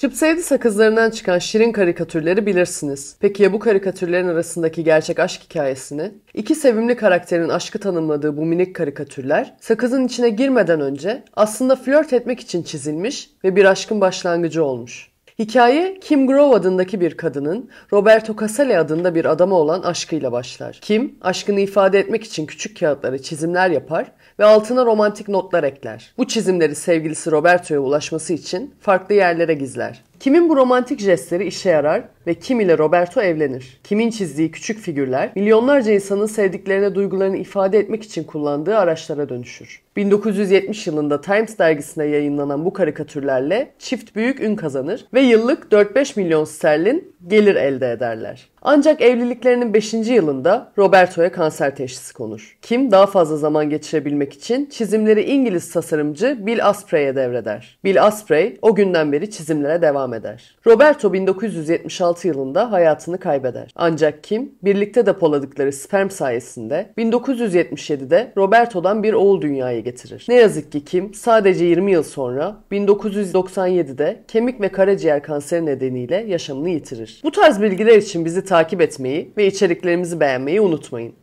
Şıpseydi sakızlarından çıkan şirin karikatürleri bilirsiniz. Peki ya bu karikatürlerin arasındaki gerçek aşk hikayesini? İki sevimli karakterin aşkı tanımladığı bu minik karikatürler, sakızın içine girmeden önce aslında flört etmek için çizilmiş ve bir aşkın başlangıcı olmuş. Hikaye Kim Grove adındaki bir kadının Roberto Casale adında bir adama olan aşkıyla başlar. Kim aşkını ifade etmek için küçük kağıtlara çizimler yapar ve altına romantik notlar ekler. Bu çizimleri sevgilisi Roberto'ya ulaşması için farklı yerlere gizler. Kimin bu romantik jestleri işe yarar ve kim ile Roberto evlenir? Kimin çizdiği küçük figürler milyonlarca insanın sevdiklerine duygularını ifade etmek için kullandığı araçlara dönüşür. 1970 yılında Times dergisinde yayınlanan bu karikatürlerle çift büyük ün kazanır ve yıllık 4-5 milyon sterlin gelir elde ederler. Ancak evliliklerinin 5. yılında Roberto'ya kanser teşhisi konur. Kim daha fazla zaman geçirebilmek için çizimleri İngiliz tasarımcı Bill Asprey'e devreder. Bill Asprey o günden beri çizimlere devam eder. Roberto 1976 yılında hayatını kaybeder. Ancak Kim birlikte depoladıkları sperm sayesinde 1977'de Roberto'dan bir oğul dünyaya getirir. Ne yazık ki Kim sadece 20 yıl sonra 1997'de kemik ve karaciğer kanseri nedeniyle yaşamını yitirir. Bu tarz bilgiler için bizi takip etmeyi ve içeriklerimizi beğenmeyi unutmayın.